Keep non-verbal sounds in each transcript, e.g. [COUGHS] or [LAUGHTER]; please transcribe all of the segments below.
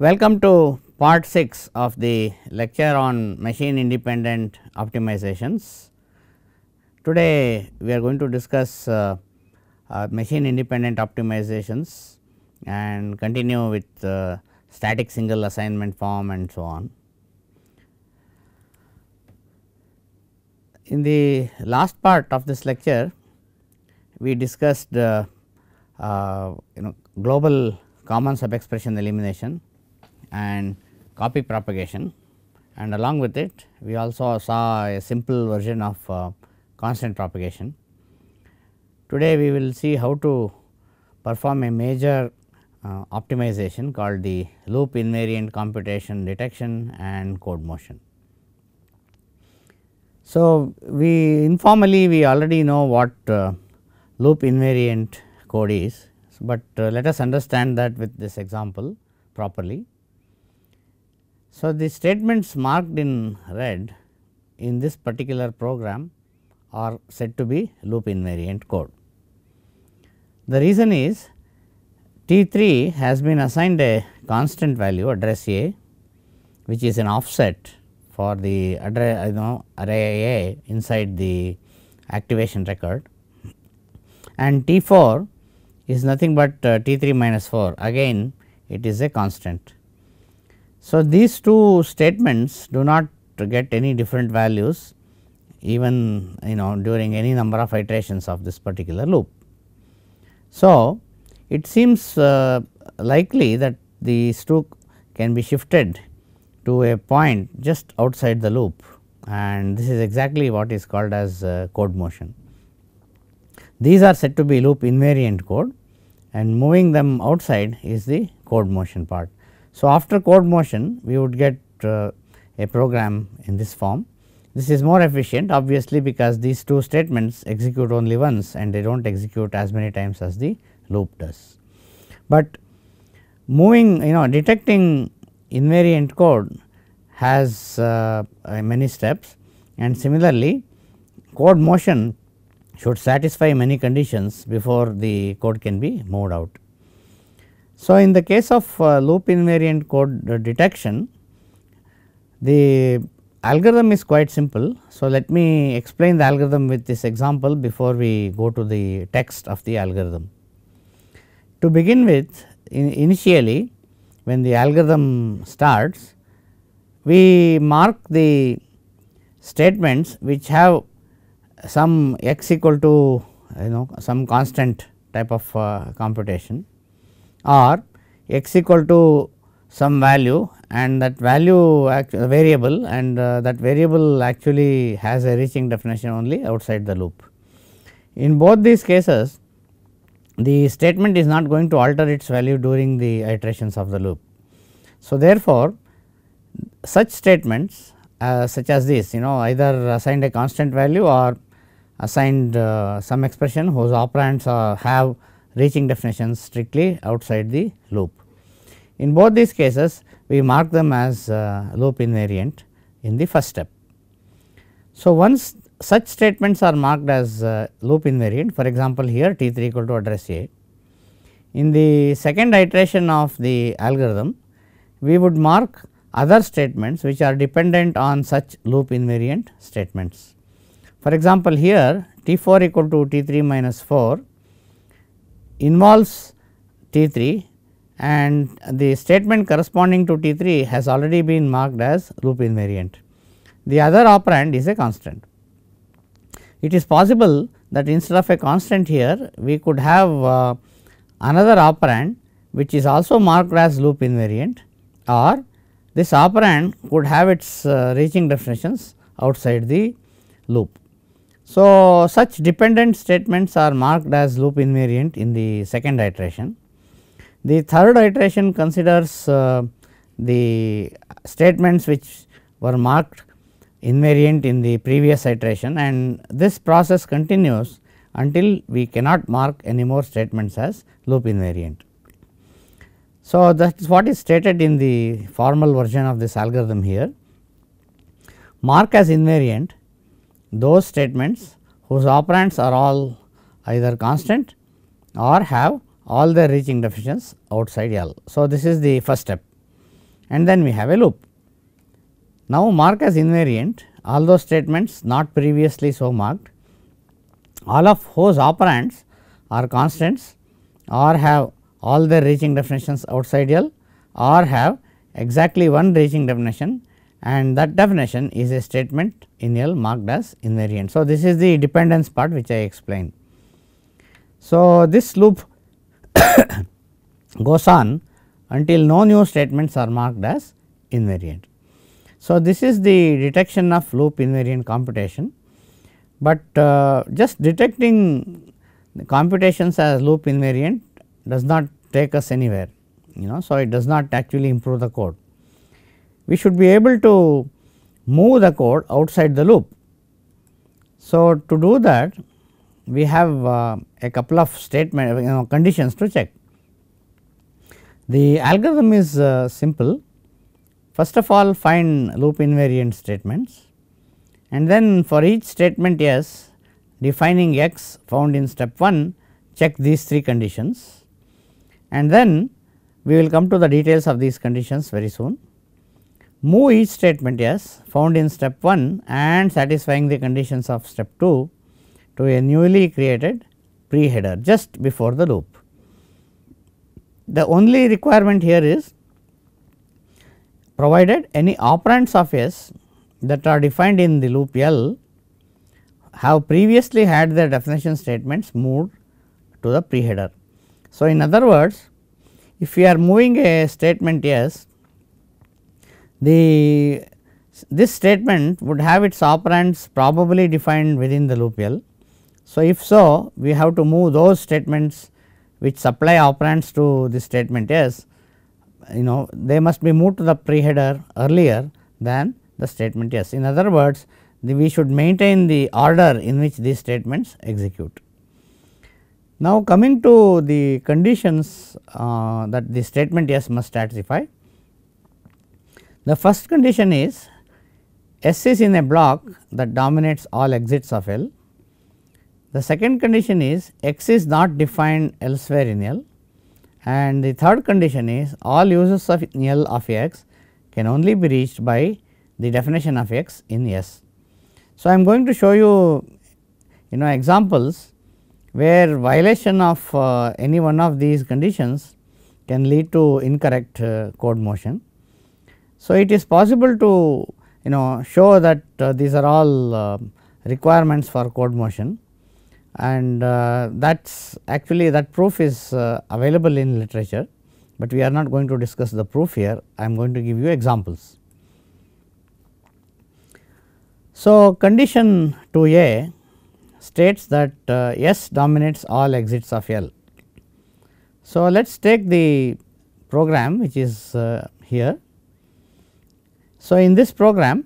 Welcome to part 6 of the lecture on machine independent optimizations. Today we are going to discuss uh, uh, machine independent optimizations and continue with uh, static single assignment form and so on. In the last part of this lecture we discussed uh, uh, you know global common sub expression elimination and copy propagation and along with it we also saw a simple version of uh, constant propagation. Today we will see how to perform a major uh, optimization called the loop invariant computation detection and code motion. So, we informally we already know what uh, loop invariant code is, but uh, let us understand that with this example properly. So, the statements marked in red in this particular program are said to be loop invariant code. The reason is T 3 has been assigned a constant value address A which is an offset for the address you know array A inside the activation record and T 4 is nothing but uh, T 3 minus 4 again it is a constant so, these two statements do not get any different values even you know during any number of iterations of this particular loop. So, it seems uh, likely that these two can be shifted to a point just outside the loop and this is exactly what is called as uh, code motion. These are said to be loop invariant code and moving them outside is the code motion part. So, after code motion we would get uh, a program in this form. This is more efficient obviously because these two statements execute only once and they do not execute as many times as the loop does. But moving you know detecting invariant code has uh, uh, many steps and similarly code motion should satisfy many conditions before the code can be moved out. So, in the case of uh, loop invariant code detection the algorithm is quite simple. So, let me explain the algorithm with this example before we go to the text of the algorithm. To begin with in initially when the algorithm starts we mark the statements which have some x equal to you know some constant type of uh, computation or x equal to some value and that value uh, variable and uh, that variable actually has a reaching definition only outside the loop. In both these cases the statement is not going to alter its value during the iterations of the loop. So, therefore, such statements uh, such as this you know either assigned a constant value or assigned uh, some expression whose operands uh, have reaching definitions strictly outside the loop. In both these cases we mark them as uh, loop invariant in the first step. So, once such statements are marked as uh, loop invariant for example, here T 3 equal to address A. In the second iteration of the algorithm we would mark other statements which are dependent on such loop invariant statements. For example, here T 4 equal to T 3 minus 4 involves T 3 and the statement corresponding to T 3 has already been marked as loop invariant. The other operand is a constant. It is possible that instead of a constant here we could have uh, another operand which is also marked as loop invariant or this operand could have its uh, reaching definitions outside the loop. So, such dependent statements are marked as loop invariant in the second iteration. The third iteration considers uh, the statements which were marked invariant in the previous iteration and this process continues until we cannot mark any more statements as loop invariant. So, that is what is stated in the formal version of this algorithm here. Mark as invariant those statements whose operands are all either constant or have all their reaching definitions outside L. So, this is the first step and then we have a loop. Now, mark as invariant all those statements not previously so marked all of whose operands are constants or have all their reaching definitions outside L or have exactly one reaching definition and that definition is a statement in L marked as invariant. So, this is the dependence part which I explained. So, this loop [COUGHS] goes on until no new statements are marked as invariant. So, this is the detection of loop invariant computation, but uh, just detecting computations as loop invariant does not take us anywhere you know. So, it does not actually improve the code we should be able to move the code outside the loop. So, to do that we have uh, a couple of statement you know, conditions to check. The algorithm is uh, simple first of all find loop invariant statements and then for each statement yes defining x found in step 1 check these three conditions and then we will come to the details of these conditions very soon move each statement yes found in step 1 and satisfying the conditions of step 2 to a newly created pre header just before the loop. The only requirement here is provided any operands of S that are defined in the loop L have previously had their definition statements moved to the pre header. So, in other words if we are moving a statement S the this statement would have its operands probably defined within the loop L. So, if so we have to move those statements which supply operands to the statement S you know they must be moved to the pre header earlier than the statement S. In other words the, we should maintain the order in which these statements execute. Now, coming to the conditions uh, that the statement S must satisfy. The first condition is S is in a block that dominates all exits of L. The second condition is X is not defined elsewhere in L and the third condition is all uses of L of X can only be reached by the definition of X in S. So, I am going to show you you know examples where violation of uh, any one of these conditions can lead to incorrect uh, code motion. So, it is possible to you know show that uh, these are all uh, requirements for code motion and uh, that is actually that proof is uh, available in literature, but we are not going to discuss the proof here I am going to give you examples. So, condition 2a states that uh, S dominates all exits of L. So, let us take the program which is uh, here so, in this program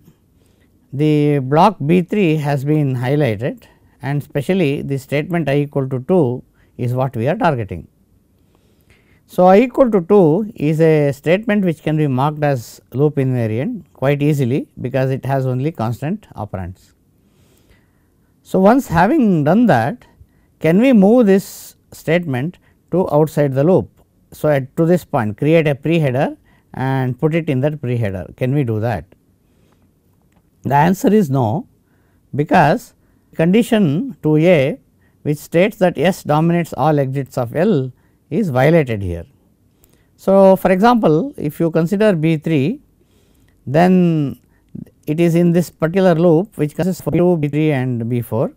the block B 3 has been highlighted and specially the statement i equal to 2 is what we are targeting. So, i equal to 2 is a statement which can be marked as loop invariant quite easily because it has only constant operands. So, once having done that can we move this statement to outside the loop. So, at to this point create a pre header and put it in that pre header. Can we do that? The answer is no, because condition 2 A which states that S dominates all exits of L is violated here. So, for example, if you consider B 3 then it is in this particular loop which consists of B 2, B 3 and B 4.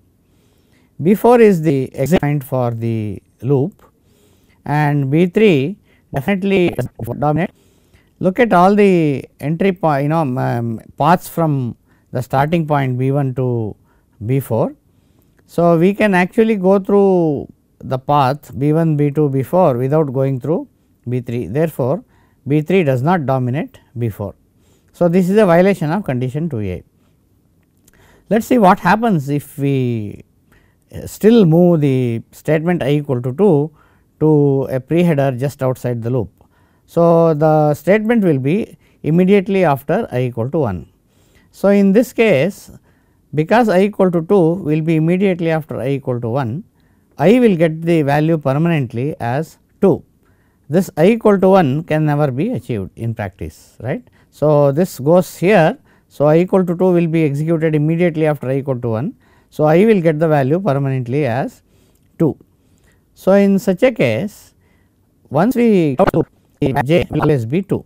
B 4 is the exit point for the loop and B 3 definitely dominates look at all the entry point you know um, um, paths from the starting point B1 to B4. So, we can actually go through the path B1, B2, B4 without going through B3 therefore, B3 does not dominate B4. So, this is a violation of condition 2A. Let us see what happens if we uh, still move the statement i equal to 2 to a preheader just outside the loop. So, the statement will be immediately after i equal to 1. So, in this case because i equal to 2 will be immediately after i equal to 1, i will get the value permanently as 2. This i equal to 1 can never be achieved in practice, right. So, this goes here. So, i equal to 2 will be executed immediately after i equal to 1. So, i will get the value permanently as 2. So, in such a case once we J plus B 2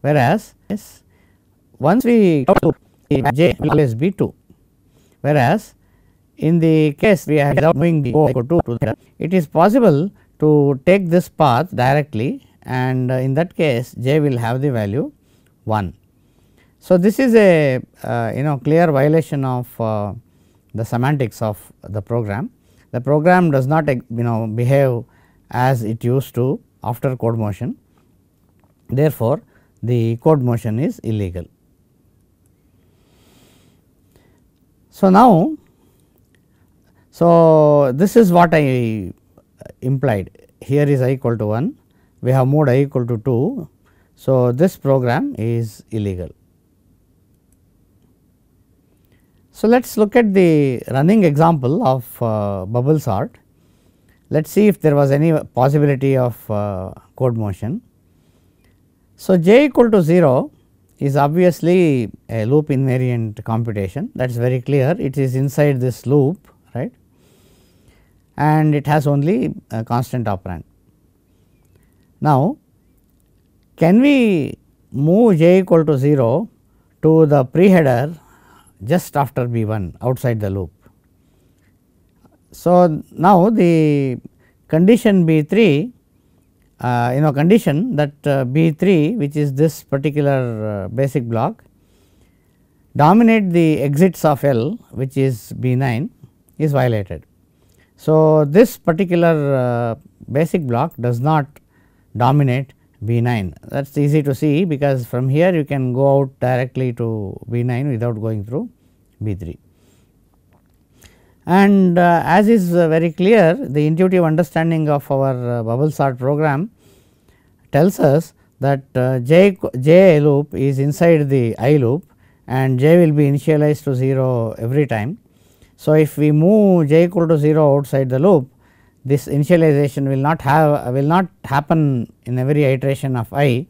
whereas once we go to J plus B 2 whereas in the case we are without knowing the O equal to 2 it is possible to take this path directly and uh, in that case J will have the value 1. So, this is a uh, you know clear violation of uh, the semantics of the program. The program does not you know behave as it used to after code motion Therefore, the code motion is illegal. So, now so this is what I implied here is i equal to 1 we have moved i equal to 2. So, this program is illegal. So, let us look at the running example of uh, bubble sort. Let us see if there was any possibility of uh, code motion. So, j equal to 0 is obviously a loop invariant computation that is very clear it is inside this loop right and it has only a constant operand. Now, can we move j equal to 0 to the preheader just after B 1 outside the loop. So, now the condition B 3 uh, you know condition that uh, B3 which is this particular uh, basic block dominate the exits of L which is B9 is violated. So, this particular uh, basic block does not dominate B9 that is easy to see because from here you can go out directly to B9 without going through B3. And uh, as is uh, very clear the intuitive understanding of our uh, bubble sort program tells us that uh, j, j loop is inside the i loop and j will be initialized to 0 every time. So, if we move j equal to 0 outside the loop this initialization will not have will not happen in every iteration of i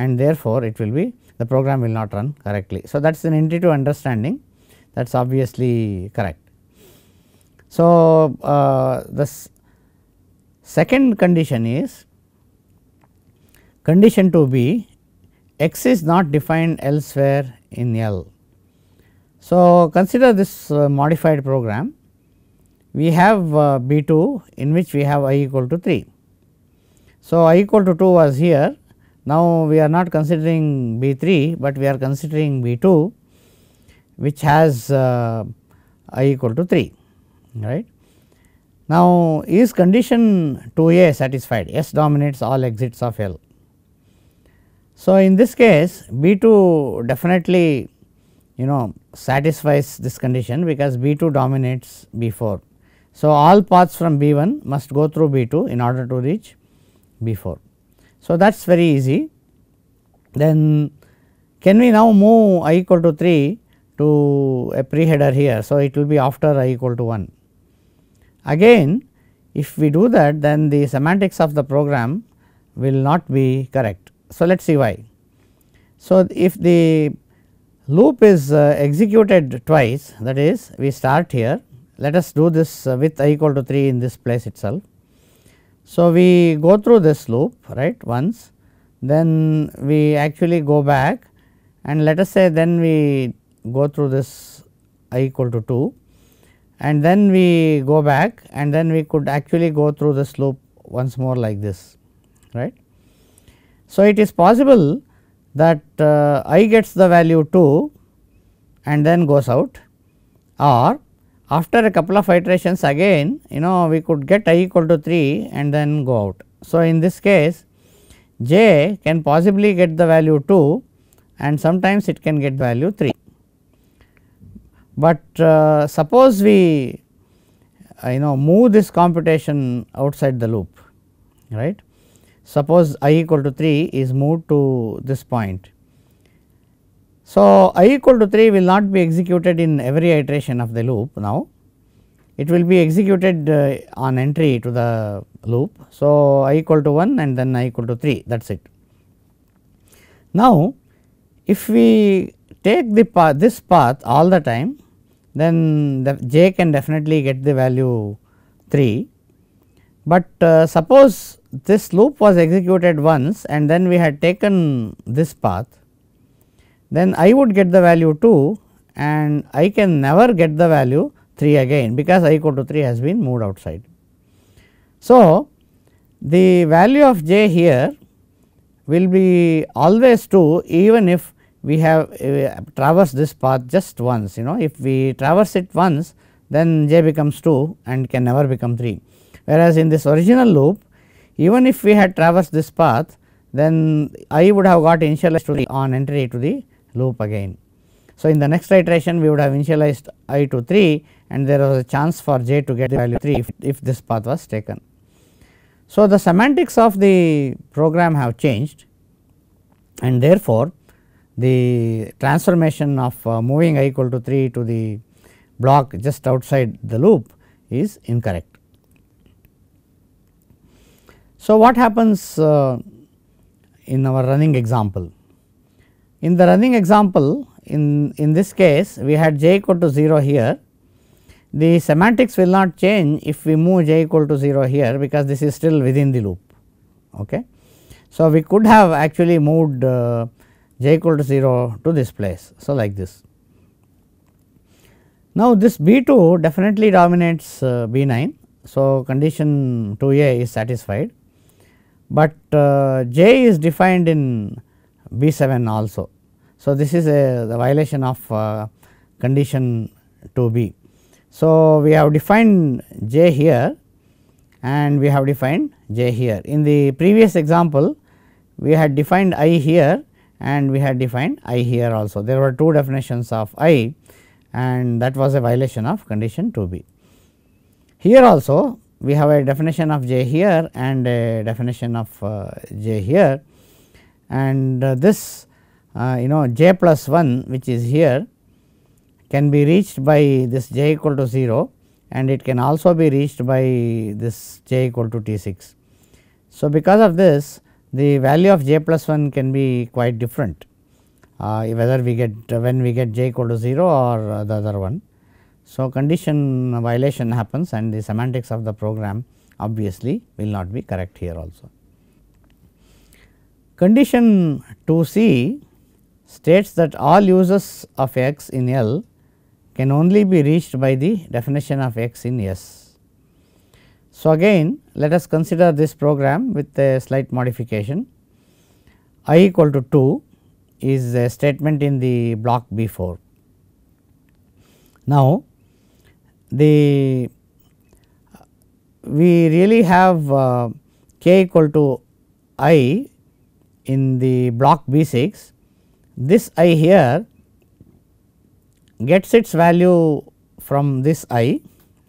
and therefore, it will be the program will not run correctly. So, that is an intuitive understanding that is obviously correct. So, uh, the second condition is Condition to be x is not defined elsewhere in L. So, consider this uh, modified program we have uh, B 2 in which we have i equal to 3. So, i equal to 2 was here now we are not considering B 3, but we are considering B 2 which has uh, i equal to 3 right. Now, is condition 2 a satisfied S dominates all exits of L so, in this case B 2 definitely you know satisfies this condition because B 2 dominates B 4. So, all paths from B 1 must go through B 2 in order to reach B 4. So, that is very easy. Then can we now move i equal to 3 to a preheader here. So, it will be after i equal to 1. Again if we do that then the semantics of the program will not be correct. So, let us see why. So, if the loop is uh, executed twice that is we start here let us do this uh, with i equal to 3 in this place itself. So, we go through this loop right once then we actually go back and let us say then we go through this i equal to 2 and then we go back and then we could actually go through this loop once more like this right. So, it is possible that uh, i gets the value 2 and then goes out or after a couple of iterations again you know we could get i equal to 3 and then go out. So, in this case j can possibly get the value 2 and sometimes it can get value 3. But uh, suppose we uh, you know move this computation outside the loop right Suppose i equal to 3 is moved to this point. So, i equal to 3 will not be executed in every iteration of the loop now, it will be executed uh, on entry to the loop. So, i equal to 1 and then i equal to 3 that is it. Now, if we take the path this path all the time then the j can definitely get the value 3, but uh, suppose this loop was executed once and then we had taken this path, then I would get the value 2 and I can never get the value 3 again because i equal to 3 has been moved outside. So, the value of j here will be always 2 even if we have uh, traversed this path just once you know if we traverse it once then j becomes 2 and can never become 3. Whereas, in this original loop even if we had traversed this path then I would have got initialized on entry to the loop again. So, in the next iteration we would have initialized i to 3 and there was a chance for j to get the value 3 if, if this path was taken. So, the semantics of the program have changed and therefore, the transformation of uh, moving i equal to 3 to the block just outside the loop is incorrect. So, what happens uh, in our running example? In the running example in, in this case we had j equal to 0 here the semantics will not change if we move j equal to 0 here because this is still within the loop. Okay. So, we could have actually moved uh, j equal to 0 to this place. So, like this. Now, this B 2 definitely dominates uh, B 9. So, condition 2 a is satisfied but uh, J is defined in B 7 also. So, this is a the violation of uh, condition 2 B. So, we have defined J here and we have defined J here. In the previous example, we had defined I here and we had defined I here also. There were two definitions of I and that was a violation of condition 2 B. Here also we have a definition of j here and a definition of uh, j here and uh, this uh, you know j plus 1 which is here can be reached by this j equal to 0 and it can also be reached by this j equal to t 6. So, because of this the value of j plus 1 can be quite different uh, whether we get when we get j equal to 0 or the other one. So, condition violation happens and the semantics of the program obviously will not be correct here also. Condition 2c states that all uses of x in L can only be reached by the definition of x in S. So, again let us consider this program with a slight modification i equal to 2 is a statement in the block B 4. Now, the we really have uh, k equal to i in the block B 6, this i here gets its value from this i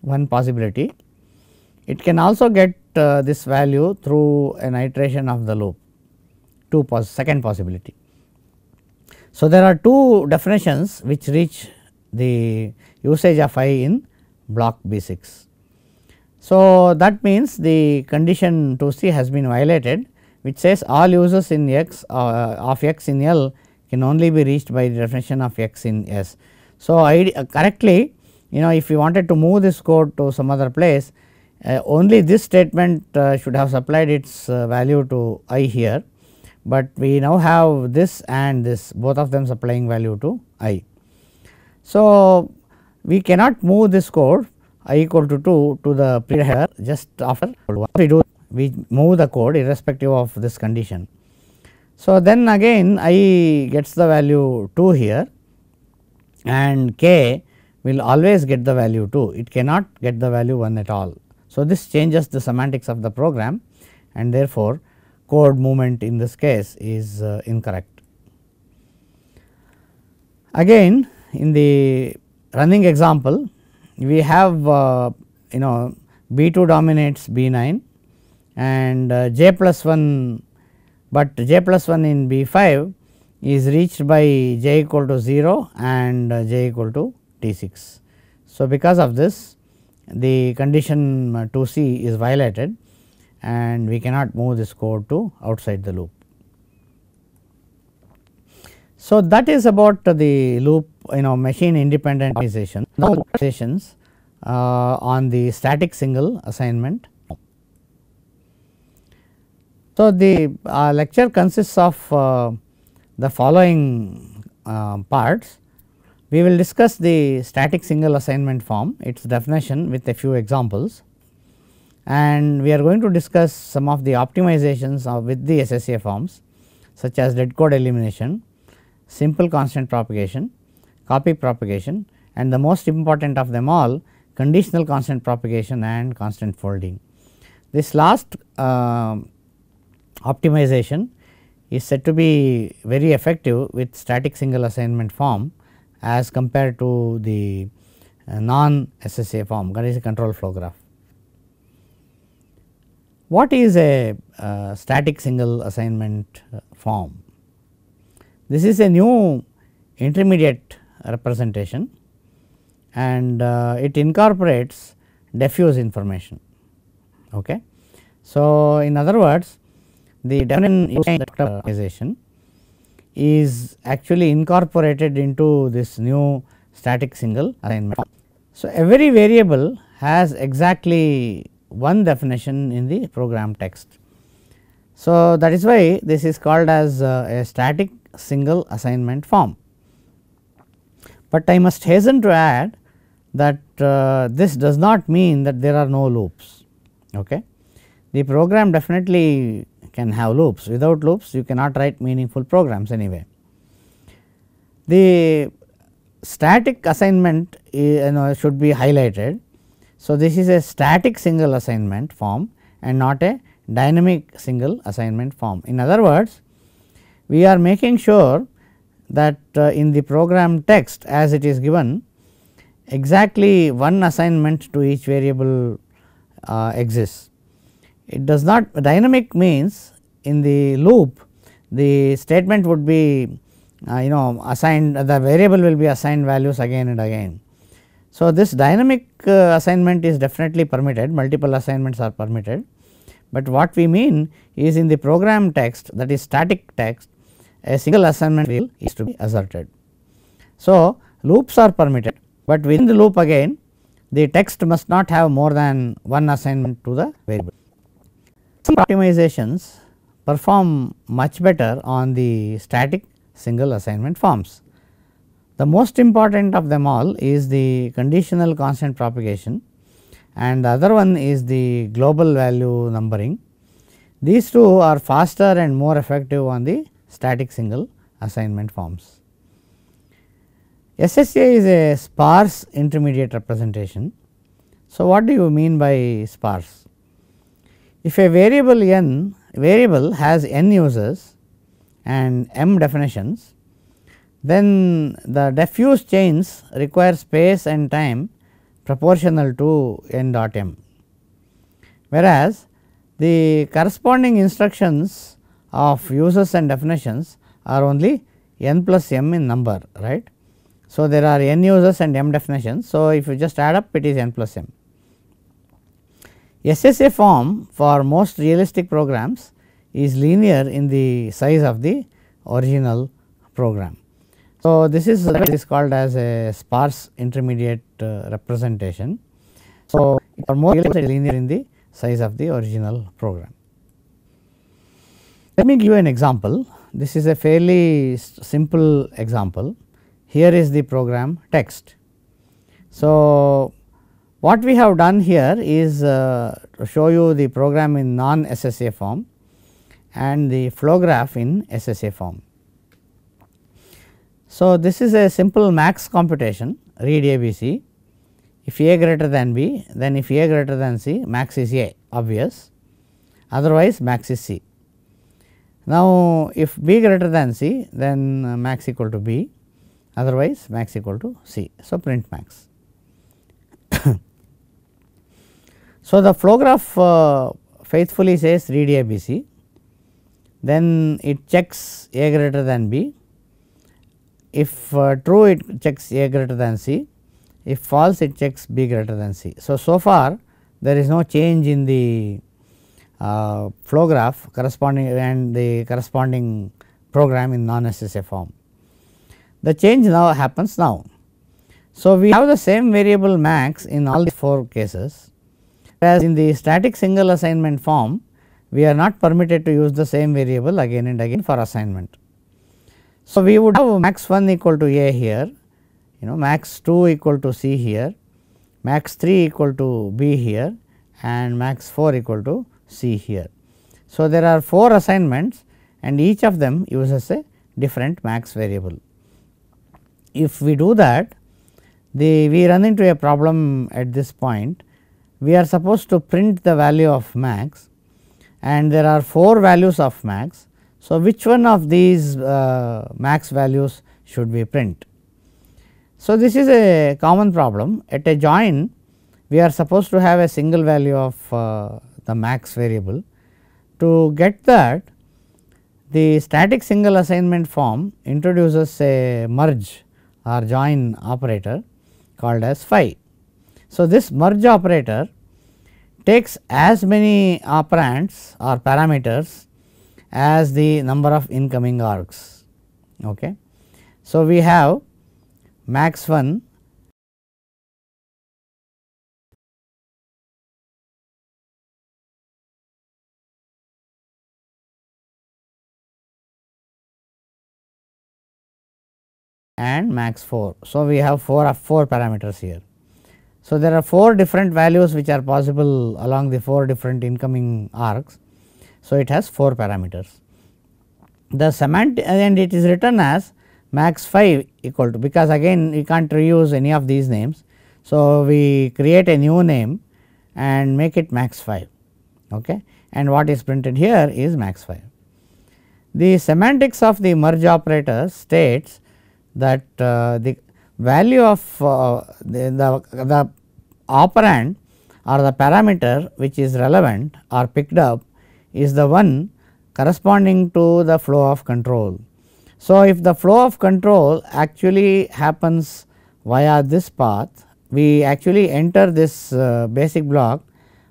one possibility. It can also get uh, this value through an iteration of the loop two pos second possibility. So, there are two definitions which reach the usage of i in block B6. So, that means the condition 2C has been violated which says all uses in x uh, of x in L can only be reached by the definition of x in S. So, I, uh, correctly you know if we wanted to move this code to some other place uh, only this statement uh, should have supplied its uh, value to i here, but we now have this and this both of them supplying value to i. So, we cannot move this code i equal to 2 to the pre header just after what we do we move the code irrespective of this condition. So, then again i gets the value 2 here and k will always get the value 2 it cannot get the value 1 at all. So, this changes the semantics of the program and therefore, code movement in this case is uh, incorrect. Again in the running example we have uh, you know B 2 dominates B 9 and uh, J plus 1 but J plus 1 in B 5 is reached by J equal to 0 and uh, J equal to T 6. So, because of this the condition uh, 2 C is violated and we cannot move this code to outside the loop. So, that is about the loop you know machine independent organization organizations uh, on the static single assignment. So, the uh, lecture consists of uh, the following uh, parts. We will discuss the static single assignment form, its definition with a few examples and we are going to discuss some of the optimizations of with the SSA forms such as dead code elimination, simple constant propagation copy propagation and the most important of them all conditional constant propagation and constant folding. This last uh, optimization is said to be very effective with static single assignment form as compared to the uh, non SSA form that is a control flow graph. What is a uh, static single assignment uh, form? This is a new intermediate representation and uh, it incorporates diffuse information. Okay. So, in other words the definition is actually incorporated into this new static single assignment. So, every variable has exactly one definition in the program text. So, that is why this is called as uh, a static single assignment form but I must hasten to add that uh, this does not mean that there are no loops. Okay. The program definitely can have loops without loops you cannot write meaningful programs anyway. The static assignment eh, you know should be highlighted. So, this is a static single assignment form and not a dynamic single assignment form. In other words, we are making sure that uh, in the program text as it is given exactly one assignment to each variable uh, exists. It does not dynamic means in the loop the statement would be uh, you know assigned the variable will be assigned values again and again. So, this dynamic uh, assignment is definitely permitted multiple assignments are permitted, but what we mean is in the program text that is static text a single assignment wheel is to be asserted. So, loops are permitted, but within the loop again the text must not have more than one assignment to the variable. Some optimizations perform much better on the static single assignment forms. The most important of them all is the conditional constant propagation and the other one is the global value numbering. These two are faster and more effective on the static single assignment forms. SSA is a sparse intermediate representation. So, what do you mean by sparse? If a variable n variable has n uses and m definitions, then the diffuse chains require space and time proportional to n dot m. Whereas, the corresponding instructions of uses and definitions are only n plus m in number right. So, there are n uses and m definitions. So, if you just add up it is n plus m. SSA form for most realistic programs is linear in the size of the original program. So, this is what is called as a sparse intermediate uh, representation. So, for more linear in the size of the original program. Let me give you an example. This is a fairly simple example. Here is the program text. So, what we have done here is uh, to show you the program in non SSA form and the flow graph in SSA form. So, this is a simple max computation read ABC if A greater than B then if A greater than C max is A obvious otherwise max is C. Now, if b greater than c then uh, max equal to b otherwise max equal to c. So, print max. [COUGHS] so, the flow graph uh, faithfully says read a b c then it checks a greater than b if uh, true it checks a greater than c if false it checks b greater than c. So, so far there is no change in the flow uh, graph corresponding and the corresponding program in non SSA form. The change now happens now. So, we have the same variable max in all the 4 cases whereas in the static single assignment form we are not permitted to use the same variable again and again for assignment. So, we would have max 1 equal to A here, you know max 2 equal to C here, max 3 equal to B here and max 4 equal to see here. So, there are 4 assignments and each of them uses a different max variable. If we do that the we run into a problem at this point we are supposed to print the value of max and there are 4 values of max. So, which one of these uh, max values should we print? So, this is a common problem at a join we are supposed to have a single value of uh, the max variable. To get that the static single assignment form introduces a merge or join operator called as phi. So, this merge operator takes as many operands or parameters as the number of incoming arcs. Okay. So, we have max 1 and max 4. So, we have 4 of uh, 4 parameters here. So, there are 4 different values which are possible along the 4 different incoming arcs. So, it has 4 parameters. The semantic and it is written as max 5 equal to because again we can't reuse any of these names. So, we create a new name and make it max 5 okay. and what is printed here is max 5. The semantics of the merge operator states that uh, the value of uh, the, the, the operand or the parameter which is relevant or picked up is the one corresponding to the flow of control. So, if the flow of control actually happens via this path, we actually enter this uh, basic block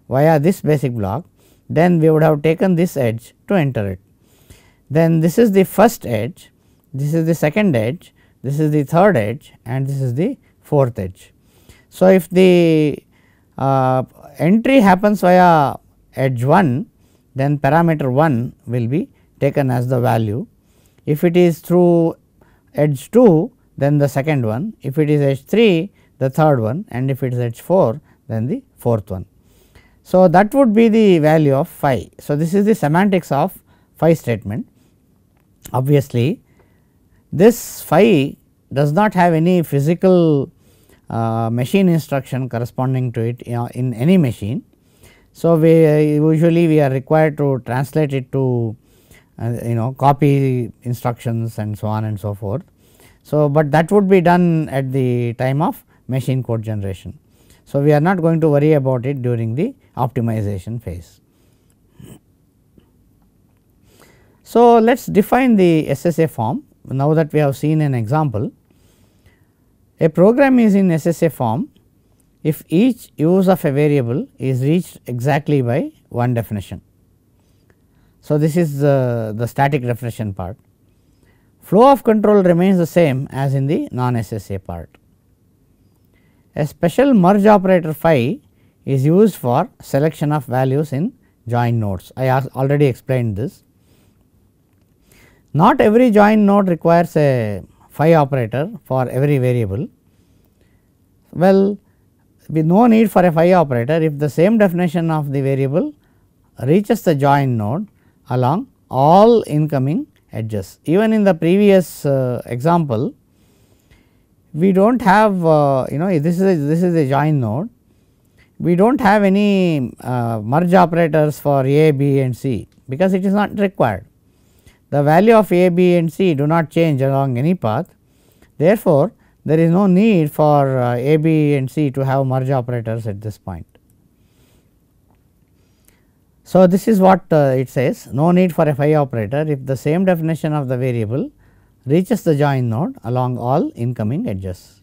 via this basic block, then we would have taken this edge to enter it. Then this is the first edge, this is the second edge this is the third edge and this is the fourth edge. So, if the uh, entry happens via edge 1 then parameter 1 will be taken as the value. If it is through edge 2 then the second one, if it is edge 3 the third one and if it is edge 4 then the fourth one. So, that would be the value of phi. So, this is the semantics of phi statement. Obviously, this phi does not have any physical uh, machine instruction corresponding to it you uh, know, in any machine. So, we uh, usually we are required to translate it to uh, you know copy instructions and so on and so forth. So, but that would be done at the time of machine code generation. So, we are not going to worry about it during the optimization phase. So, let us define the SSA form now that we have seen an example, a program is in SSA form if each use of a variable is reached exactly by one definition. So, this is the, the static definition part. Flow of control remains the same as in the non SSA part. A special merge operator phi is used for selection of values in join nodes. I already explained this. Not every join node requires a phi operator for every variable. Well, with no need for a phi operator if the same definition of the variable reaches the join node along all incoming edges. Even in the previous uh, example, we do not have uh, you know this is a, this is a join node. We do not have any uh, merge operators for A, B and C because it is not required the value of a, b and c do not change along any path. Therefore, there is no need for uh, a, b and c to have merge operators at this point. So, this is what uh, it says no need for a phi operator if the same definition of the variable reaches the join node along all incoming edges.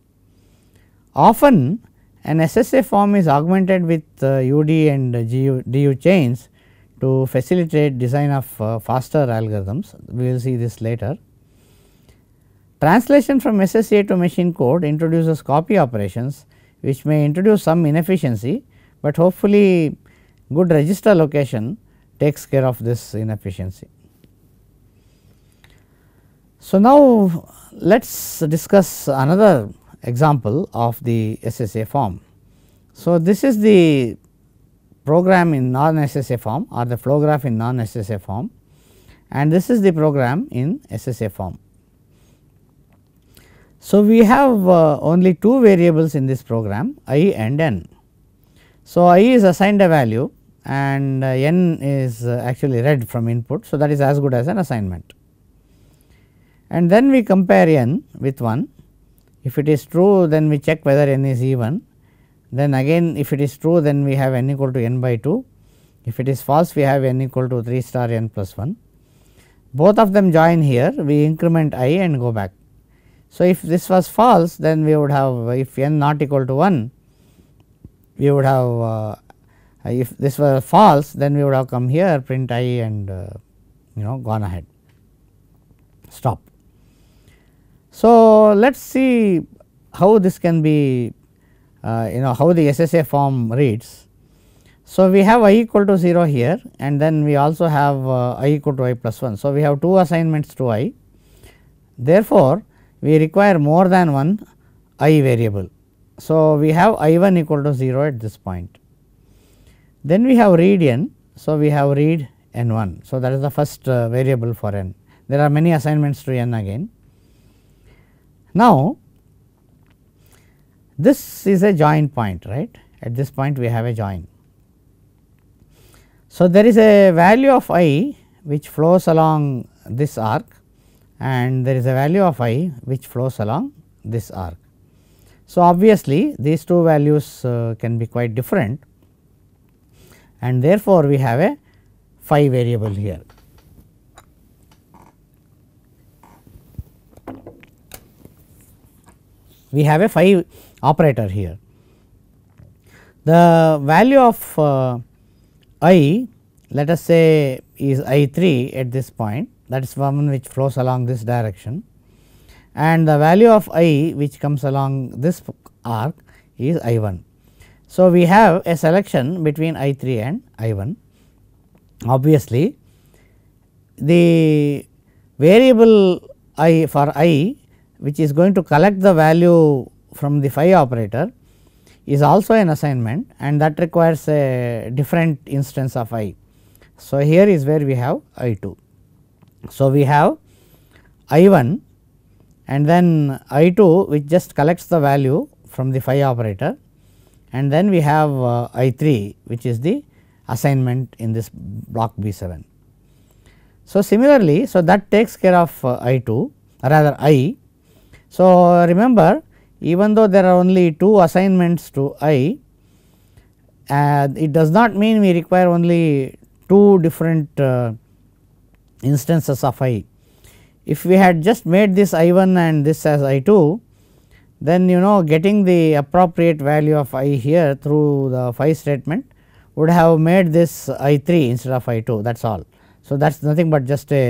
Often an SSA form is augmented with uh, UD and GU, DU chains to facilitate design of uh, faster algorithms, we will see this later. Translation from SSA to machine code introduces copy operations which may introduce some inefficiency, but hopefully good register location takes care of this inefficiency. So, now let us discuss another example of the SSA form. So, this is the program in non-SSA form or the flow graph in non-SSA form and this is the program in SSA form. So, we have uh, only two variables in this program i and n. So, i is assigned a value and uh, n is uh, actually read from input. So, that is as good as an assignment and then we compare n with 1 if it is true then we check whether n is even then again if it is true then we have n equal to n by 2, if it is false we have n equal to 3 star n plus 1. Both of them join here we increment i and go back. So, if this was false then we would have if n not equal to 1 we would have uh, if this were false then we would have come here print i and uh, you know gone ahead stop. So, let us see how this can be uh, you know how the SSA form reads. So, we have i equal to 0 here and then we also have uh, i equal to i plus 1. So, we have two assignments to i. Therefore, we require more than one i variable. So, we have i 1 equal to 0 at this point. Then we have read n. So, we have read n 1. So, that is the first uh, variable for n. There are many assignments to n again. Now, this is a join point right at this point we have a join. So, there is a value of i which flows along this arc and there is a value of i which flows along this arc. So, obviously, these two values uh, can be quite different and therefore, we have a phi variable here. We have a phi operator here. The value of uh, i let us say is i 3 at this point that is one which flows along this direction and the value of i which comes along this arc is i 1. So, we have a selection between I 3 and I 1. Obviously, the variable i for i which is going to collect the value from the phi operator is also an assignment and that requires a different instance of i. So, here is where we have i 2. So, we have i 1 and then i 2 which just collects the value from the phi operator and then we have uh, i 3 which is the assignment in this block B 7. So, similarly, so that takes care of uh, I 2 rather I. So, remember even though there are only two assignments to i uh, it does not mean we require only two different uh, instances of i. If we had just made this i 1 and this as i 2 then you know getting the appropriate value of i here through the phi statement would have made this i 3 instead of i 2 that is all. So, that is nothing but just a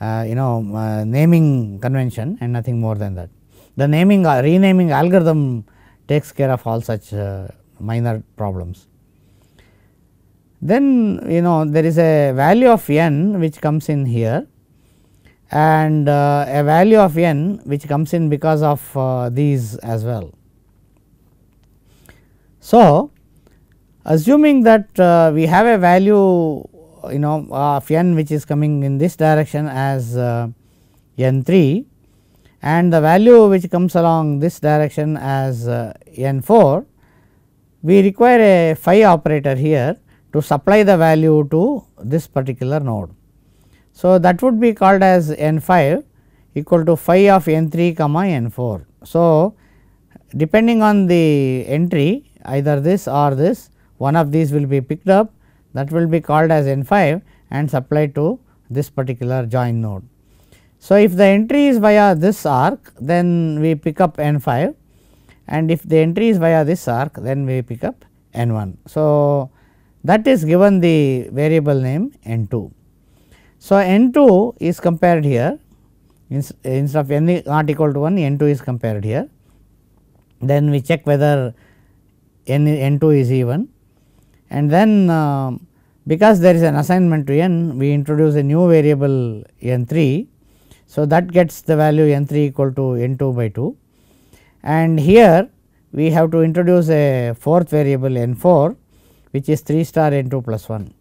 uh, you know uh, naming convention and nothing more than that. The naming uh, renaming algorithm takes care of all such uh, minor problems. Then you know there is a value of n which comes in here and uh, a value of n which comes in because of uh, these as well. So, assuming that uh, we have a value you know of n which is coming in this direction as uh, n 3 and the value which comes along this direction as uh, n 4 we require a phi operator here to supply the value to this particular node. So, that would be called as n 5 equal to phi of n 3 comma n 4. So, depending on the entry either this or this one of these will be picked up that will be called as n 5 and supplied to this particular join node. So, if the entry is via this arc then we pick up n 5 and if the entry is via this arc then we pick up n 1. So, that is given the variable name n 2. So, n 2 is compared here instead of n not equal to 1 n 2 is compared here. Then we check whether n n 2 is even and then uh, because there is an assignment to n we introduce a new variable n 3 so, that gets the value n 3 equal to n 2 by 2 and here we have to introduce a fourth variable n 4 which is 3 star n 2 plus 1.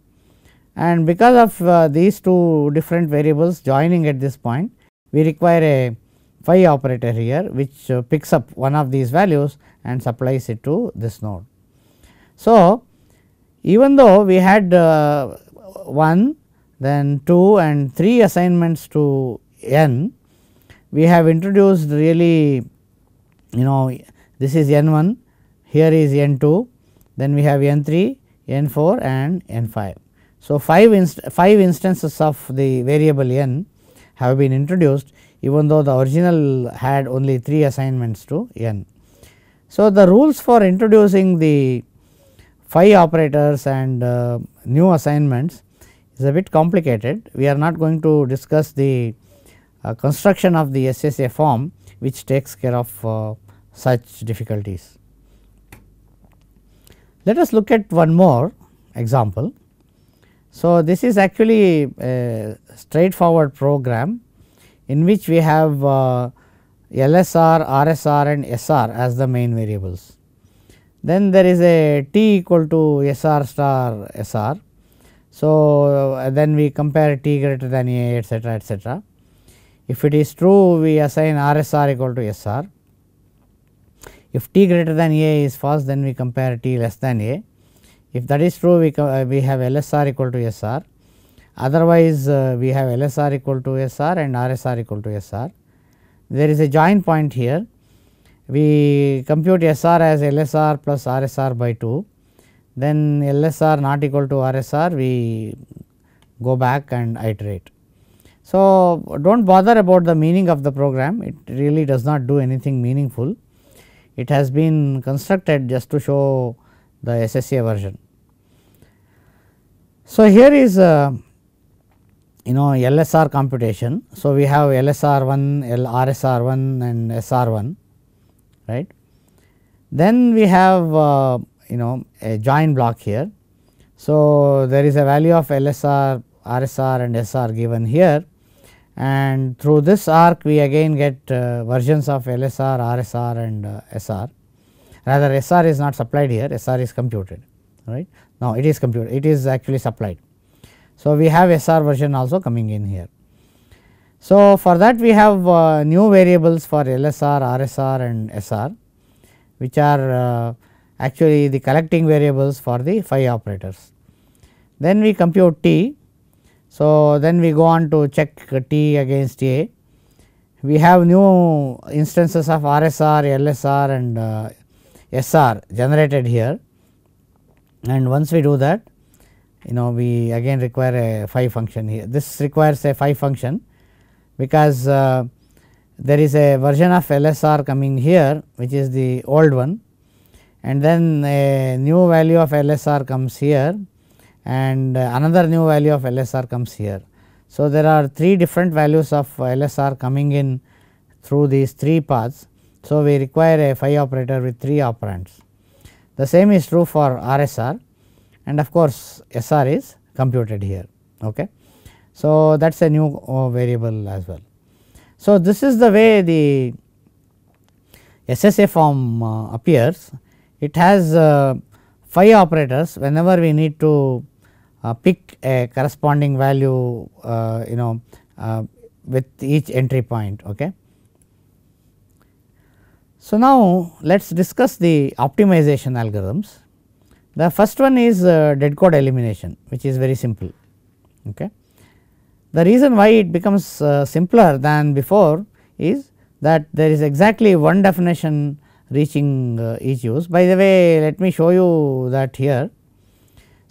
And because of uh, these two different variables joining at this point we require a phi operator here which uh, picks up one of these values and supplies it to this node. So, even though we had uh, 1 then 2 and 3 assignments to n, we have introduced really you know this is n 1, here is n 2, then we have n 3, n 4 and n 5. So, 5, inst 5 instances of the variable n have been introduced even though the original had only 3 assignments to n. So, the rules for introducing the phi operators and uh, new assignments is a bit complicated. We are not going to discuss the uh, construction of the SSA form which takes care of uh, such difficulties. Let us look at one more example. So, this is actually a straightforward program in which we have uh, LSR, RSR and SR as the main variables. Then there is a t equal to SR star SR. So, then we compare t greater than a etcetera etcetera. If it is true, we assign R S R equal to SR. If t greater than a is false, then we compare t less than a. If that is true, we, uh, we have L S R equal to SR. Otherwise, uh, we have L S R equal to SR and R S R equal to SR. There is a joint point here. We compute SR as L S R plus R S R by 2. Then L S R not equal to R S R, we go back and iterate. So, do not bother about the meaning of the program, it really does not do anything meaningful. It has been constructed just to show the SSA version. So, here is a, uh, you know LSR computation. So, we have LSR 1, RSR 1 and SR 1 right. Then we have uh, you know a join block here. So, there is a value of LSR, RSR and SR given here and through this arc we again get uh, versions of LSR, RSR and uh, SR rather SR is not supplied here SR is computed right. Now, it is computed it is actually supplied. So, we have SR version also coming in here. So, for that we have uh, new variables for LSR, RSR and SR which are uh, actually the collecting variables for the phi operators. Then we compute T so, then we go on to check T against A. We have new instances of RSR, LSR and uh, SR generated here and once we do that you know we again require a phi function here. This requires a phi function because uh, there is a version of LSR coming here which is the old one and then a new value of LSR comes here and uh, another new value of LSR comes here. So, there are 3 different values of LSR coming in through these 3 paths. So, we require a phi operator with 3 operands. The same is true for RSR and of course, SR is computed here. Okay. So, that is a new uh, variable as well. So, this is the way the SSA form uh, appears. It has phi operators whenever we need to uh, pick a corresponding value uh, you know uh, with each entry point. Okay. So, now let us discuss the optimization algorithms. The first one is dead code elimination which is very simple. Okay. The reason why it becomes simpler than before is that there is exactly one definition reaching each use. By the way, let me show you that here.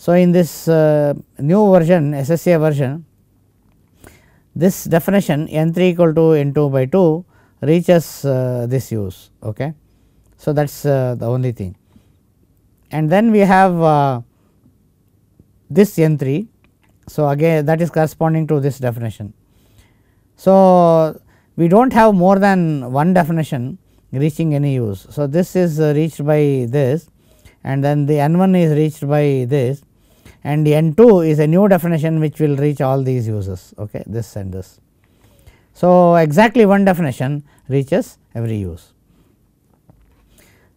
So, in this uh, new version SSA version this definition n 3 equal to n 2 by 2 reaches uh, this use. Okay. So, that is uh, the only thing and then we have uh, this n 3. So, again that is corresponding to this definition. So, we do not have more than one definition reaching any use. So, this is uh, reached by this and then the n 1 is reached by this and N 2 is a new definition which will reach all these uses okay this and this. So, exactly one definition reaches every use.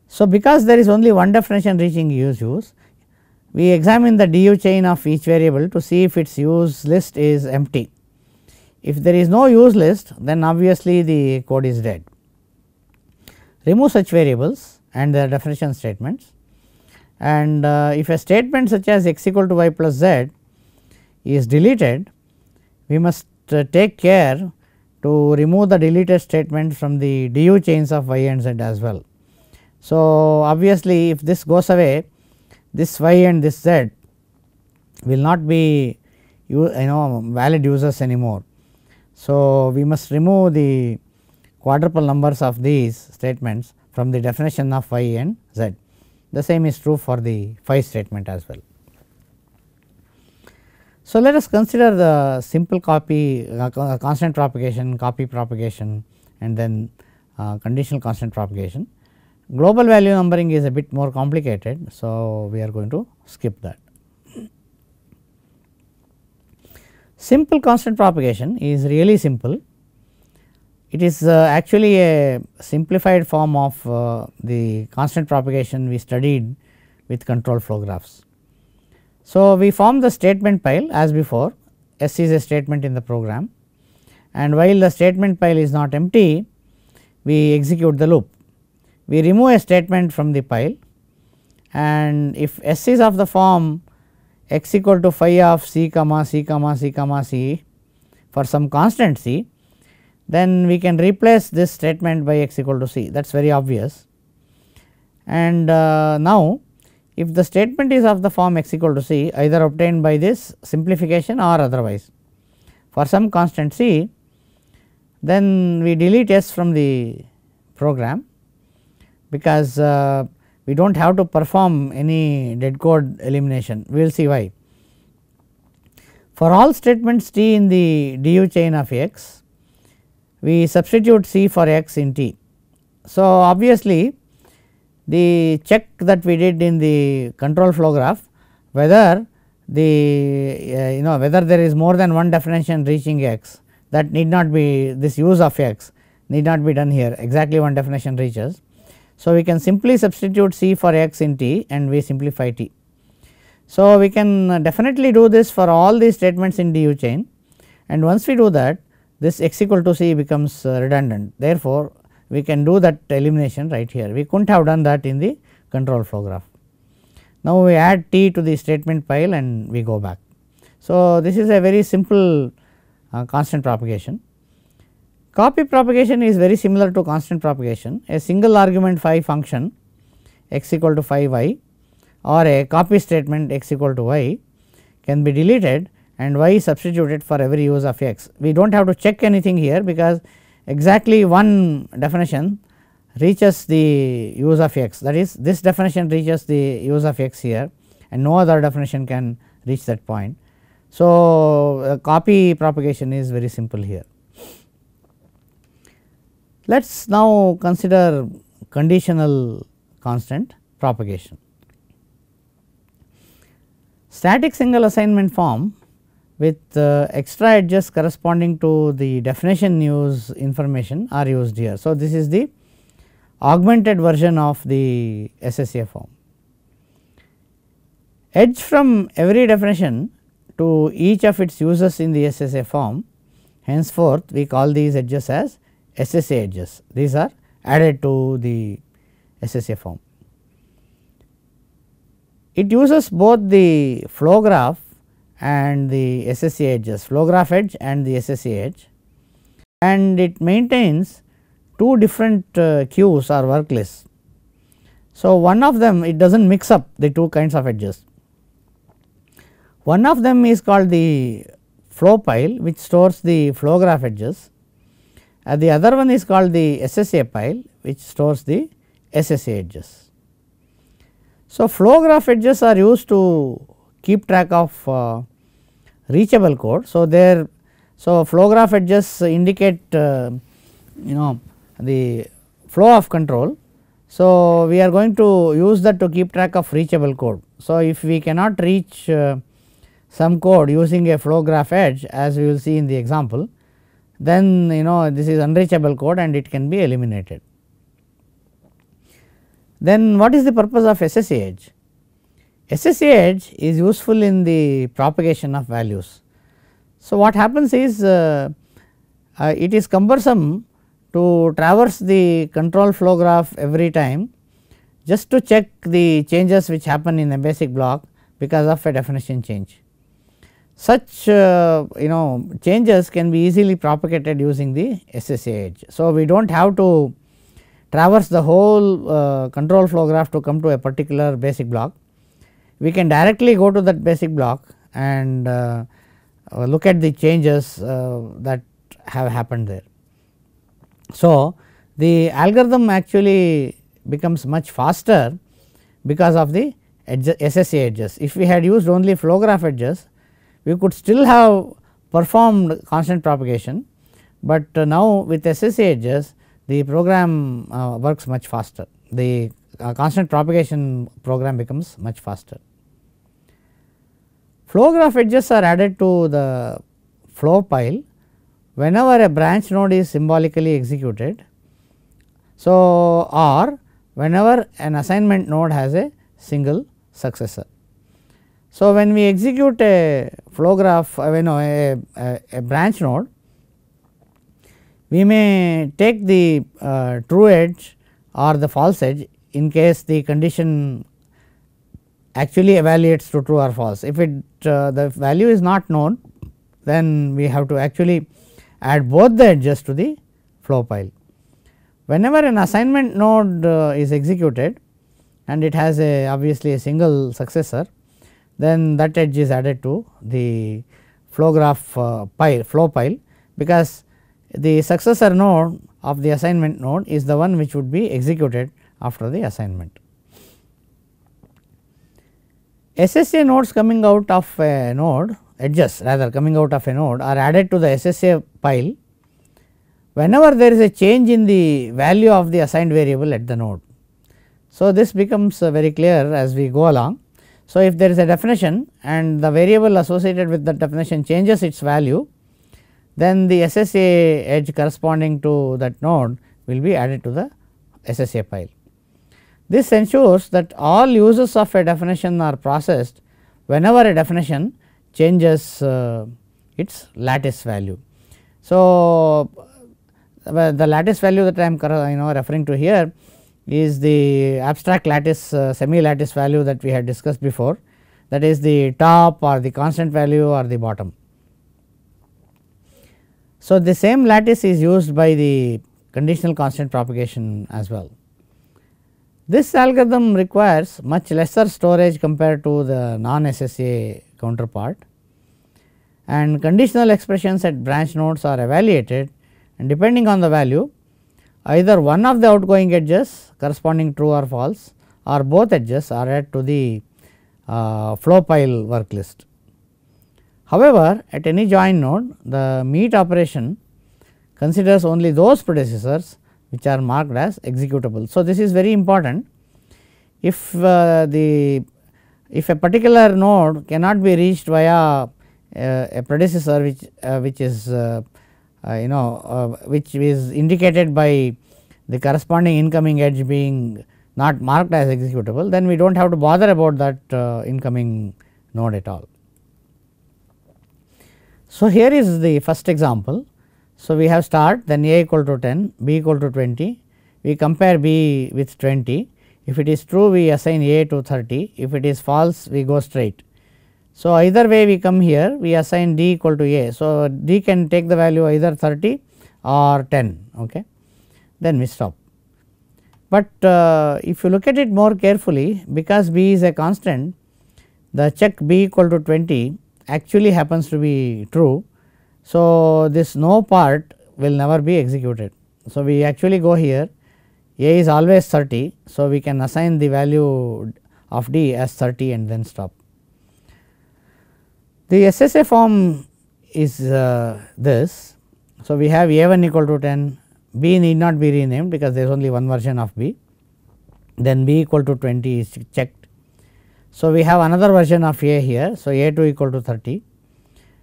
So, because there is only one definition reaching use use we examine the du chain of each variable to see if its use list is empty. If there is no use list then obviously the code is dead. Remove such variables and their definition statements and uh, if a statement such as x equal to y plus z is deleted, we must uh, take care to remove the deleted statement from the du chains of y and z as well. So, obviously, if this goes away this y and this z will not be you, you know valid users anymore. So, we must remove the quadruple numbers of these statements from the definition of y and z. The same is true for the phi statement as well. So, let us consider the simple copy uh, uh, constant propagation, copy propagation and then uh, conditional constant propagation. Global value numbering is a bit more complicated. So, we are going to skip that. Simple constant propagation is really simple it is uh, actually a simplified form of uh, the constant propagation we studied with control flow graphs. So, we form the statement pile as before S is a statement in the program and while the statement pile is not empty we execute the loop. We remove a statement from the pile and if S is of the form x equal to phi of c comma c comma c comma c for some constant c then we can replace this statement by x equal to c that is very obvious. And uh, now if the statement is of the form x equal to c either obtained by this simplification or otherwise for some constant c then we delete s from the program because uh, we do not have to perform any dead code elimination we will see why. For all statements t in the du chain of x we substitute C for x in t. So, obviously, the check that we did in the control flow graph whether the uh, you know whether there is more than one definition reaching x that need not be this use of x need not be done here exactly one definition reaches. So, we can simply substitute C for x in t and we simplify t. So, we can definitely do this for all the statements in du chain and once we do that this x equal to c becomes uh, redundant. Therefore, we can do that elimination right here. We could not have done that in the control flow graph. Now, we add t to the statement pile and we go back. So, this is a very simple uh, constant propagation. Copy propagation is very similar to constant propagation. A single argument phi function x equal to phi y or a copy statement x equal to y can be deleted and y substituted for every use of x. We do not have to check anything here because exactly one definition reaches the use of x that is this definition reaches the use of x here and no other definition can reach that point. So, uh, copy propagation is very simple here. Let us now consider conditional constant propagation. Static single assignment form with uh, extra edges corresponding to the definition news information are used here. So, this is the augmented version of the SSA form. Edge from every definition to each of its uses in the SSA form henceforth we call these edges as SSA edges these are added to the SSA form. It uses both the flow graph and the SSA edges, flow graph edge and the SSA edge, and it maintains two different uh, queues or work lists. So, one of them it does not mix up the two kinds of edges. One of them is called the flow pile which stores the flow graph edges and the other one is called the SSA pile which stores the SSA edges. So, flow graph edges are used to keep track of uh, reachable code. So, there so flow graph edges indicate uh, you know the flow of control. So, we are going to use that to keep track of reachable code. So, if we cannot reach uh, some code using a flow graph edge as we will see in the example then you know this is unreachable code and it can be eliminated. Then what is the purpose of SSH? SSH is useful in the propagation of values. So, what happens is uh, uh, it is cumbersome to traverse the control flow graph every time just to check the changes which happen in a basic block because of a definition change. Such uh, you know changes can be easily propagated using the SSH. So, we do not have to traverse the whole uh, control flow graph to come to a particular basic block we can directly go to that basic block and uh, uh look at the changes uh, that have happened there. So, the algorithm actually becomes much faster because of the edges, SSA edges. If we had used only flow graph edges, we could still have performed constant propagation, but uh, now with SSA edges the program uh, works much faster, the uh, constant propagation program becomes much faster. Flow graph edges are added to the flow pile whenever a branch node is symbolically executed. So, or whenever an assignment node has a single successor. So, when we execute a flow graph uh, you know a, a, a, branch node, we may take the uh, true edge or the false edge in case the condition actually evaluates to true or false. If it uh, the value is not known then we have to actually add both the edges to the flow pile. Whenever an assignment node uh, is executed and it has a obviously a single successor then that edge is added to the flow graph uh, pile flow pile because the successor node of the assignment node is the one which would be executed after the assignment. SSA nodes coming out of a node edges rather coming out of a node are added to the SSA pile whenever there is a change in the value of the assigned variable at the node. So, this becomes uh, very clear as we go along. So, if there is a definition and the variable associated with the definition changes its value then the SSA edge corresponding to that node will be added to the SSA pile. This ensures that all uses of a definition are processed whenever a definition changes uh, its lattice value. So, uh, the lattice value that I am you know referring to here is the abstract lattice uh, semi lattice value that we had discussed before that is the top or the constant value or the bottom. So, the same lattice is used by the conditional constant propagation as well. This algorithm requires much lesser storage compared to the non SSA counterpart and conditional expressions at branch nodes are evaluated and depending on the value either one of the outgoing edges corresponding true or false or both edges are added to the uh, flow pile work list. However, at any join node the meet operation considers only those predecessors which are marked as executable. So, this is very important if uh, the if a particular node cannot be reached via uh, a predecessor which uh, which is uh, uh, you know uh, which is indicated by the corresponding incoming edge being not marked as executable then we do not have to bother about that incoming node at all. So, here is the first example so, we have start then A equal to 10, B equal to 20, we compare B with 20. If it is true we assign A to 30, if it is false we go straight. So, either way we come here we assign D equal to A. So, D can take the value either 30 or 10 ok. Then we stop. But uh, if you look at it more carefully because B is a constant the check B equal to 20 actually happens to be true so, this no part will never be executed. So, we actually go here a is always 30. So, we can assign the value of d as 30 and then stop. The SSA form is uh, this. So, we have a 1 equal to 10, b need not be renamed because there is only one version of b, then b equal to 20 is checked. So, we have another version of a here. So, a 2 equal to 30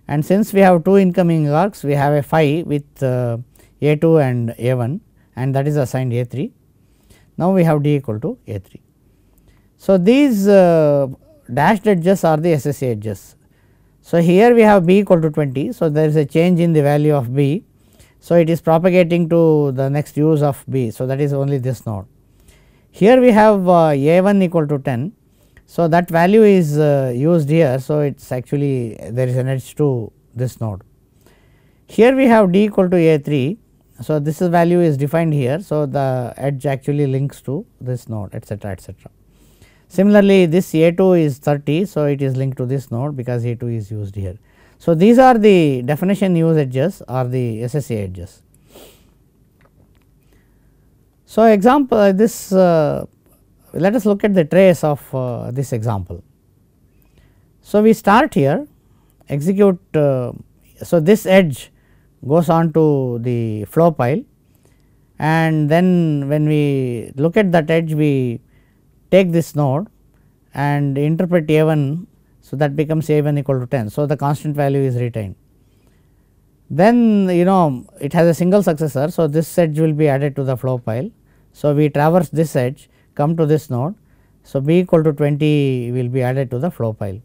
and since we have two incoming arcs we have a phi with uh, a 2 and a 1 and that is assigned a 3. Now, we have d equal to a 3. So, these uh, dashed edges are the SSA edges. So, here we have b equal to 20. So, there is a change in the value of b. So, it is propagating to the next use of b. So, that is only this node. Here we have uh, a 1 equal to 10. So, that value is uh, used here. So, it is actually there is an edge to this node. Here we have d equal to a 3. So, this is value is defined here. So, the edge actually links to this node etcetera etcetera. Similarly, this a 2 is 30. So, it is linked to this node because a 2 is used here. So, these are the definition use edges or the SSA edges. So, example this uh, let us look at the trace of uh, this example. So, we start here execute uh, so this edge goes on to the flow pile and then when we look at that edge we take this node and interpret a1 so that becomes a1 equal to 10 so the constant value is retained then you know it has a single successor so this edge will be added to the flow pile so we traverse this edge come to this node. So, B equal to 20 will be added to the flow pile.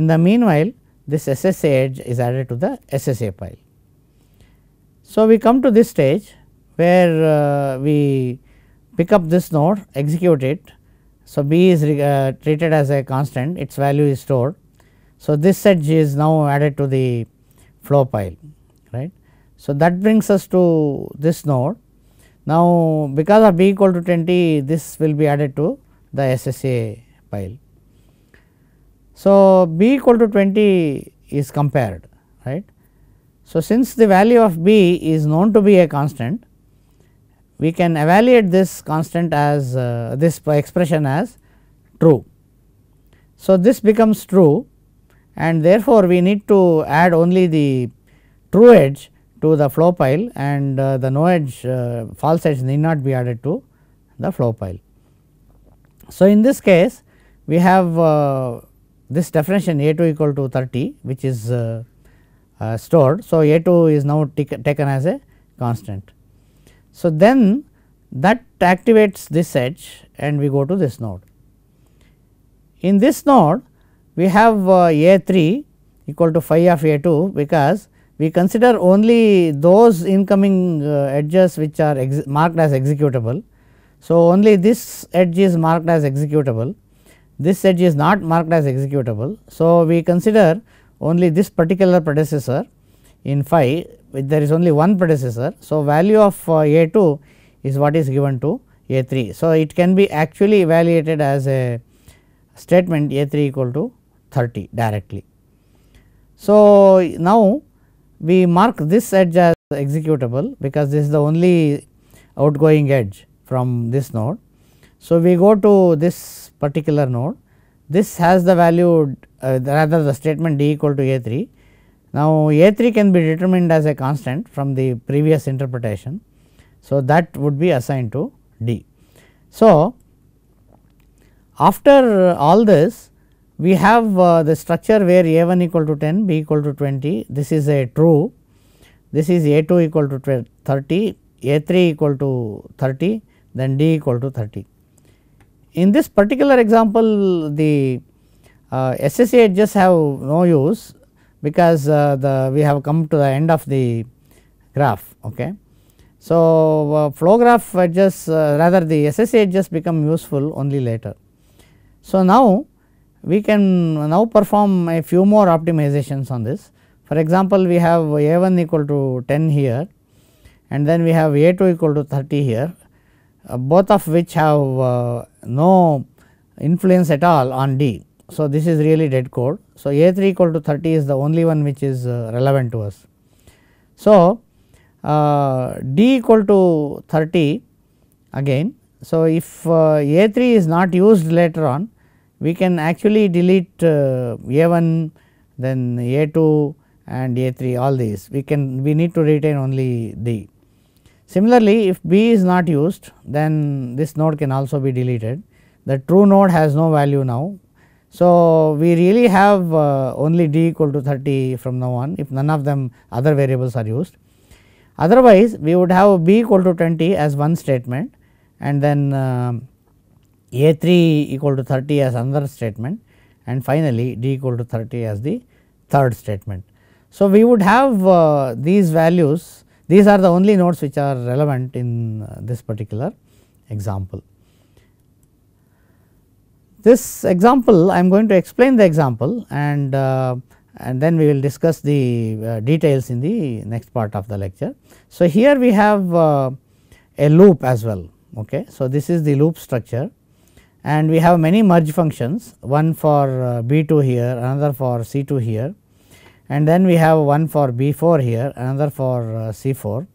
In the meanwhile, this SSA edge is added to the SSA pile. So, we come to this stage where uh, we pick up this node execute it. So, B is uh, treated as a constant its value is stored. So, this edge is now added to the flow pile right. So, that brings us to this node now, because of b equal to 20 this will be added to the SSA pile. So, b equal to 20 is compared right. So, since the value of b is known to be a constant we can evaluate this constant as uh, this expression as true. So, this becomes true and therefore, we need to add only the true edge to the flow pile and uh, the no edge uh, false edge need not be added to the flow pile. So, in this case we have uh, this definition A 2 equal to 30 which is stored. So, A 2 is now taken as a constant. So, then that activates this edge and we go to this node. In this node we have A 3 equal to phi of A 2 because we consider only those incoming uh, edges which are marked as executable. So, only this edge is marked as executable, this edge is not marked as executable. So, we consider only this particular predecessor in phi there is only one predecessor. So, value of uh, A 2 is what is given to A 3. So, it can be actually evaluated as a statement A 3 equal to 30 directly. So, now we mark this edge as executable because this is the only outgoing edge from this node. So, we go to this particular node this has the value uh, rather the statement d equal to a 3. Now, a 3 can be determined as a constant from the previous interpretation. So, that would be assigned to d. So, after all this we have uh, the structure where a 1 equal to 10 b equal to 20 this is a true this is a 2 equal to 12, 30 a 3 equal to 30 then d equal to 30. In this particular example the uh, SSA just have no use because uh, the we have come to the end of the graph. Okay. So, uh, flow graph just uh, rather the SSA just become useful only later. So, now we can now perform a few more optimizations on this. For example, we have a 1 equal to 10 here and then we have a 2 equal to 30 here uh, both of which have uh, no influence at all on D. So, this is really dead code. So, a 3 equal to 30 is the only one which is uh, relevant to us. So, uh, D equal to 30 again. So, if uh, a 3 is not used later on we can actually delete uh, A1 then A2 and A3 all these we can we need to retain only D. Similarly, if B is not used then this node can also be deleted the true node has no value now. So, we really have uh, only D equal to 30 from now on if none of them other variables are used. Otherwise, we would have B equal to 20 as one statement and then uh, a 3 equal to 30 as another statement and finally, d equal to 30 as the third statement. So, we would have uh, these values these are the only nodes which are relevant in uh, this particular example. This example I am going to explain the example and, uh, and then we will discuss the uh, details in the next part of the lecture. So, here we have uh, a loop as well. Okay. So, this is the loop structure and we have many merge functions one for uh, B 2 here another for C 2 here and then we have one for B 4 here another for uh, C 4.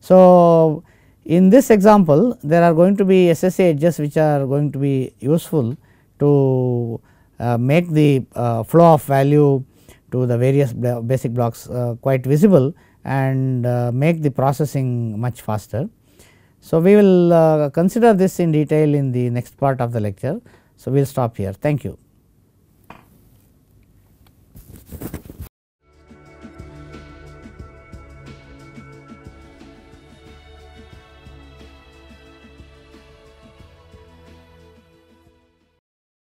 So, in this example there are going to be edges which are going to be useful to uh, make the uh, flow of value to the various basic blocks uh, quite visible and uh, make the processing much faster. So, we will uh, consider this in detail in the next part of the lecture. So, we will stop here. Thank you.